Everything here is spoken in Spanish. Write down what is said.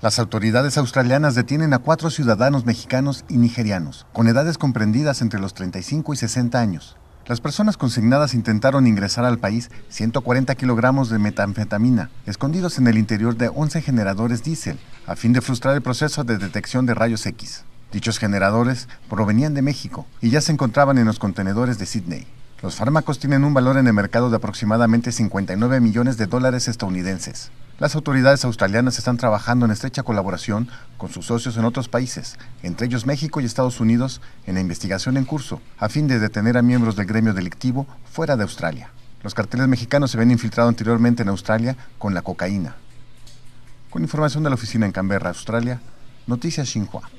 Las autoridades australianas detienen a cuatro ciudadanos mexicanos y nigerianos, con edades comprendidas entre los 35 y 60 años. Las personas consignadas intentaron ingresar al país 140 kilogramos de metanfetamina, escondidos en el interior de 11 generadores diésel, a fin de frustrar el proceso de detección de rayos X. Dichos generadores provenían de México y ya se encontraban en los contenedores de Sydney. Los fármacos tienen un valor en el mercado de aproximadamente 59 millones de dólares estadounidenses. Las autoridades australianas están trabajando en estrecha colaboración con sus socios en otros países, entre ellos México y Estados Unidos, en la investigación en curso, a fin de detener a miembros del gremio delictivo fuera de Australia. Los carteles mexicanos se ven infiltrado anteriormente en Australia con la cocaína. Con información de la oficina en Canberra, Australia, Noticias Xinhua.